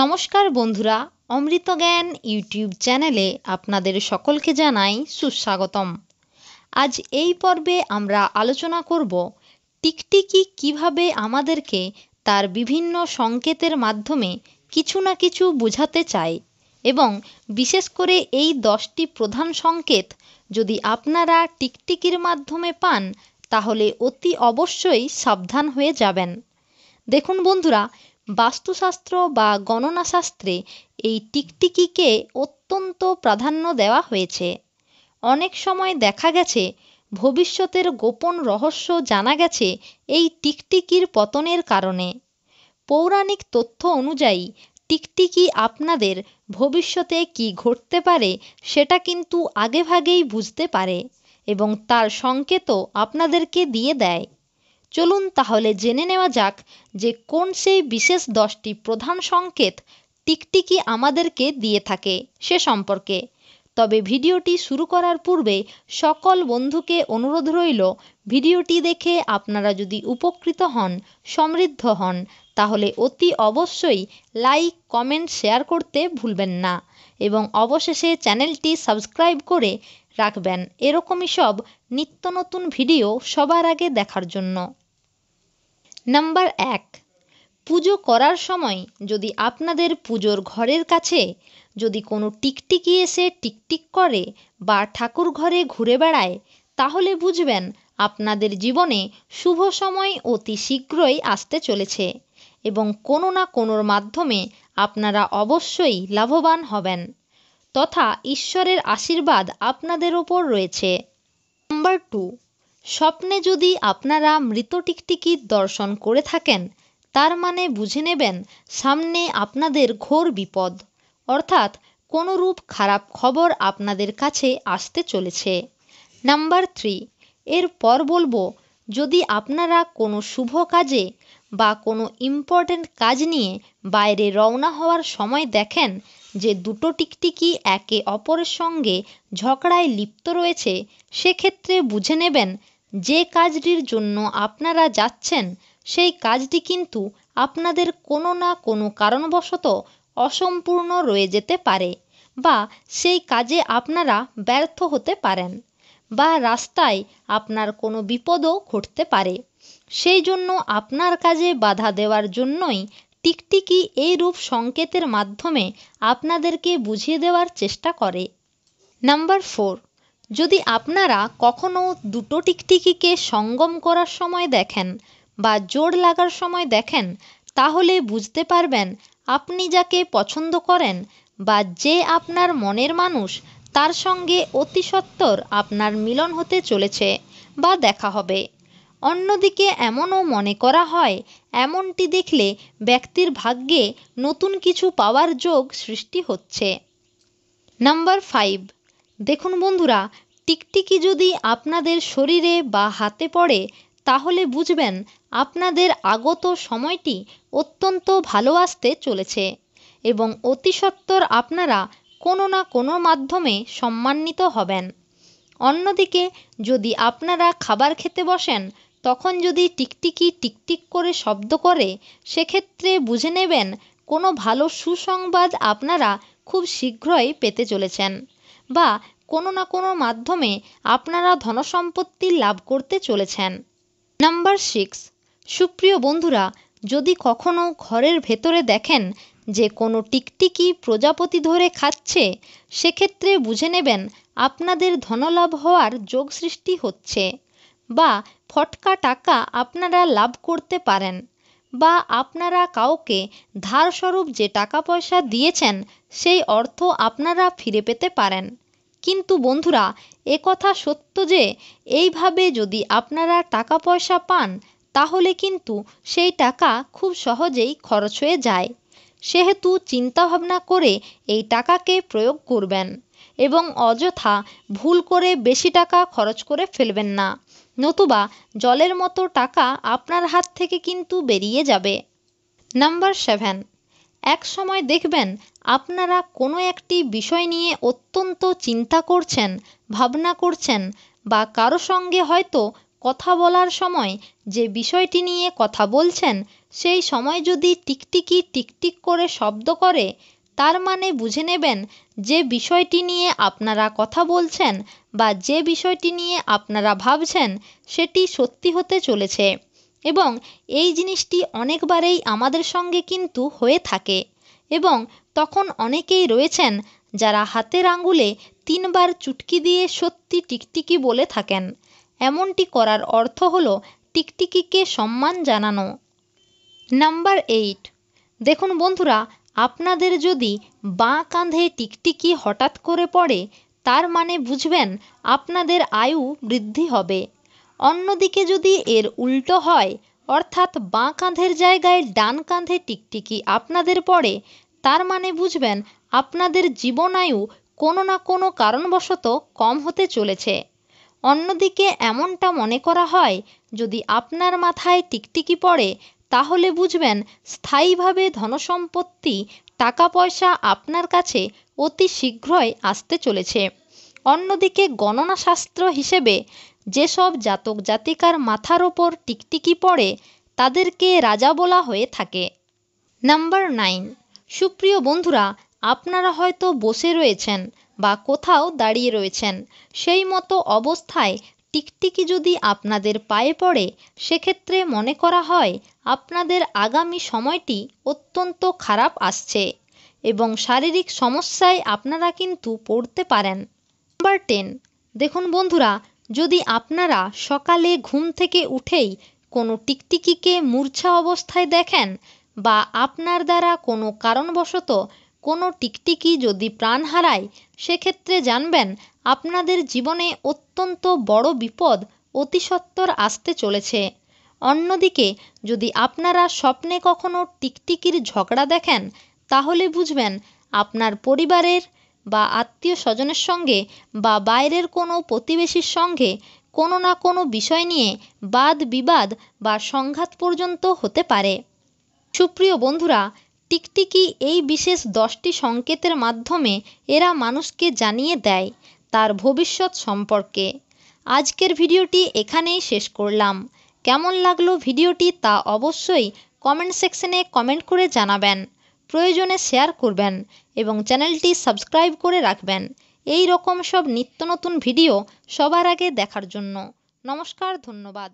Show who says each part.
Speaker 1: নমস্কার বন্ধুরা অমৃত জ্ঞান ইউটিউব চ্যানেলে আপনাদের সকলকে জানাই সুস্বাগতম আজ এই পর্বে আমরা আলোচনা করব টিকটিকি কিভাবে আমাদেরকে তার বিভিন্ন সংকেতের মাধ্যমে কিছু না কিছু বোঝাতে চায় এবং বিশেষ করে এই দশটি প্রধান সংকেত যদি আপনারা টিকটিকির মাধ্যমে পান তাহলে অতি অবশ্যই সাবধান হয়ে যাবেন দেখুন বন্ধুরা বাস্তুশাস্ত্র বা গণনাশাস্ত্রে এই টিকটিকিকে অত্যন্ত প্রাধান্য দেওয়া হয়েছে অনেক সময় দেখা গেছে ভবিষ্যতের গোপন রহস্য জানা গেছে এই টিকটিকির পতনের কারণে পৌরাণিক তথ্য অনুযায়ী টিকটিকি আপনাদের ভবিষ্যতে কি ঘটতে পারে সেটা কিন্তু আগেভাগেই বুঝতে পারে এবং তার সংকেতও আপনাদেরকে দিয়ে দেয় চলুন তাহলে জেনে নেওয়া যাক যে কোন সেই বিশেষ দশটি প্রধান সংকেত টিকটিকি আমাদেরকে দিয়ে থাকে সে সম্পর্কে তবে ভিডিওটি শুরু করার পূর্বে সকল বন্ধুকে অনুরোধ রইল ভিডিওটি দেখে আপনারা যদি উপকৃত হন সমৃদ্ধ হন তাহলে অতি অবশ্যই লাইক কমেন্ট শেয়ার করতে ভুলবেন না এবং অবশেষে চ্যানেলটি সাবস্ক্রাইব করে রাখবেন এরকমই সব নিত্য নতুন ভিডিও সবার আগে দেখার জন্য নাম্বার এক পুজো করার সময় যদি আপনাদের পুজোর ঘরের কাছে যদি কোনো টিকটিকি এসে টিকটিক করে বা ঠাকুর ঘরে ঘুরে বেড়ায় তাহলে বুঝবেন আপনাদের জীবনে শুভ সময় অতি শীঘ্রই আসতে চলেছে এবং কোনো না কোনোর মাধ্যমে আপনারা অবশ্যই লাভবান হবেন তথা ঈশ্বরের আশীর্বাদ আপনাদের ওপর রয়েছে নাম্বার টু স্বপ্নে যদি আপনারা মৃত টিকটিকির দর্শন করে থাকেন তার মানে বুঝে নেবেন সামনে আপনাদের ঘোর বিপদ অর্থাৎ কোনোরূপ খারাপ খবর আপনাদের কাছে আসতে চলেছে নাম্বার থ্রি এরপর বলবো যদি আপনারা কোনো শুভ কাজে বা কোনো ইম্পর্ট্যান্ট কাজ নিয়ে বাইরে রওনা হওয়ার সময় দেখেন যে দুটো টিকটিকি একে অপরের সঙ্গে ঝগড়ায় লিপ্ত রয়েছে সেক্ষেত্রে বুঝে নেবেন যে কাজটির জন্য আপনারা যাচ্ছেন সেই কাজটি কিন্তু আপনাদের কোনো না কোনো কারণবশত অসম্পূর্ণ রয়ে যেতে পারে বা সেই কাজে আপনারা ব্যর্থ হতে পারেন বা রাস্তায় আপনার কোনো বিপদও ঘটতে পারে সেই জন্য আপনার কাজে বাধা দেওয়ার জন্যই টিকটিকি এই রূপ সংকেতের মাধ্যমে আপনাদেরকে বুঝিয়ে দেওয়ার চেষ্টা করে নাম্বার ফোর যদি আপনারা কখনও দুটো টিকটিকিকে সঙ্গম করার সময় দেখেন বা জোর লাগার সময় দেখেন তাহলে বুঝতে পারবেন আপনি যাকে পছন্দ করেন বা যে আপনার মনের মানুষ তার সঙ্গে অতি সত্তর আপনার মিলন হতে চলেছে বা দেখা হবে অন্যদিকে এমনও মনে করা হয় এমনটি দেখলে ব্যক্তির ভাগ্যে নতুন কিছু পাওয়ার যোগ সৃষ্টি হচ্ছে নাম্বার ফাইভ দেখুন বন্ধুরা টিকটিকি যদি আপনাদের শরীরে বা হাতে পড়ে তাহলে বুঝবেন আপনাদের আগত সময়টি অত্যন্ত ভালো আসতে চলেছে এবং অতি সত্বর আপনারা কোনো না কোনো মাধ্যমে সম্মানিত হবেন অন্যদিকে যদি আপনারা খাবার খেতে বসেন তখন যদি টিকটিকি টিকটিক করে শব্দ করে সেক্ষেত্রে বুঝে নেবেন কোনো ভালো সুসংবাদ আপনারা খুব শীঘ্রই পেতে চলেছেন বা কোনো না কোনো মাধ্যমে আপনারা ধনসম্পত্তি লাভ করতে চলেছেন নাম্বার সিক্স সুপ্রিয় বন্ধুরা যদি কখনো ঘরের ভেতরে দেখেন যে কোনো টিকটিকি প্রজাপতি ধরে খাচ্ছে সেক্ষেত্রে বুঝে নেবেন আপনাদের ধনলাভ হওয়ার যোগ সৃষ্টি হচ্ছে বা ফটকা টাকা আপনারা লাভ করতে পারেন বা আপনারা কাউকে ধারস্বরূপ যে টাকা পয়সা দিয়েছেন সেই অর্থ আপনারা ফিরে পেতে পারেন কিন্তু বন্ধুরা এ কথা সত্য যে এইভাবে যদি আপনারা টাকা পয়সা পান তাহলে কিন্তু সেই টাকা খুব সহজেই খরচ হয়ে যায় সেহেতু চিন্তাভাবনা করে এই টাকাকে প্রয়োগ করবেন এবং অযথা ভুল করে বেশি টাকা খরচ করে ফেলবেন না নতুবা জলের মতো টাকা আপনার হাত থেকে কিন্তু বেরিয়ে যাবে নাম্বার সেভেন এক সময় দেখবেন আপনারা কোনো একটি বিষয় নিয়ে অত্যন্ত চিন্তা করছেন ভাবনা করছেন বা কারো সঙ্গে হয়তো কথা বলার সময় যে বিষয়টি নিয়ে কথা বলছেন সেই সময় যদি টিকটিকি টিকটিক করে শব্দ করে তার মানে বুঝে নেবেন যে বিষয়টি নিয়ে আপনারা কথা বলছেন বা যে বিষয়টি নিয়ে আপনারা ভাবছেন সেটি সত্যি হতে চলেছে এবং এই জিনিসটি অনেকবারেই আমাদের সঙ্গে কিন্তু হয়ে থাকে এবং তখন অনেকেই রয়েছেন যারা হাতের আঙুলে তিনবার চুটকি দিয়ে সত্যি টিকটিকি বলে থাকেন এমনটি করার অর্থ হল টিকটিকিকে সম্মান জানানো নাম্বার এইট দেখুন বন্ধুরা আপনাদের যদি বাঁ কাঁধে টিকটিকি হঠাৎ করে পড়ে তার মানে বুঝবেন আপনাদের আয়ু বৃদ্ধি হবে অন্যদিকে যদি এর উল্টো হয় অর্থাৎ বাঁ কাঁধের জায়গায় ডান কাঁধে টিকটিকি আপনাদের পড়ে তার মানে বুঝবেন আপনাদের জীবনায়ু কোনো না কোনো কারণবশত কম হতে চলেছে অন্যদিকে এমনটা মনে করা হয় যদি আপনার মাথায় টিকটিকি পড়ে তাহলে বুঝবেন স্থায়ীভাবে ধনসম্পত্তি টাকা পয়সা আপনার কাছে অতি শীঘ্রই আসতে চলেছে অন্যদিকে গণনাশাস্ত্র হিসেবে যেসব জাতক জাতিকার মাথার ওপর টিকটিকি পড়ে তাদেরকে রাজা বলা হয়ে থাকে নাম্বার নাইন সুপ্রিয় বন্ধুরা আপনারা হয়তো বসে রয়েছেন বা কোথাও দাঁড়িয়ে রয়েছেন সেই মতো অবস্থায় টিকটিকি যদি আপনাদের পায়ে পড়ে সেক্ষেত্রে মনে করা হয় আপনাদের আগামী সময়টি অত্যন্ত খারাপ আসছে এবং শারীরিক সমস্যায় আপনারা কিন্তু পড়তে পারেন নাম্বার টেন দেখুন বন্ধুরা যদি আপনারা সকালে ঘুম থেকে উঠেই কোনো টিকটিকিকে মূর্ছা অবস্থায় দেখেন বা আপনার দ্বারা কোনো কারণবশত কোনো টিকটিকি যদি প্রাণ হারায় সেক্ষেত্রে জানবেন আপনাদের জীবনে অত্যন্ত বড় বিপদ অতিসত্বর আসতে চলেছে অন্যদিকে যদি আপনারা স্বপ্নে কখনো টিকটিকির ঝগড়া দেখেন তাহলে বুঝবেন আপনার পরিবারের বা আত্মীয় স্বজনের সঙ্গে বা বাইরের কোনো প্রতিবেশীর সঙ্গে কোনো না কোনো বিষয় নিয়ে বাদ বিবাদ বা সংঘাত পর্যন্ত হতে পারে সুপ্রিয় বন্ধুরা টিকটিকি এই বিশেষ দশটি সংকেতের মাধ্যমে এরা মানুষকে জানিয়ে দেয় তার ভবিষ্যৎ সম্পর্কে আজকের ভিডিওটি এখানেই শেষ করলাম কেমন লাগলো ভিডিওটি তা অবশ্যই কমেন্ট সেকশনে কমেন্ট করে জানাবেন প্রয়োজনে শেয়ার করবেন এবং চ্যানেলটি সাবস্ক্রাইব করে রাখবেন এই রকম সব নিত্য নতুন ভিডিও সবার আগে দেখার জন্য নমস্কার ধন্যবাদ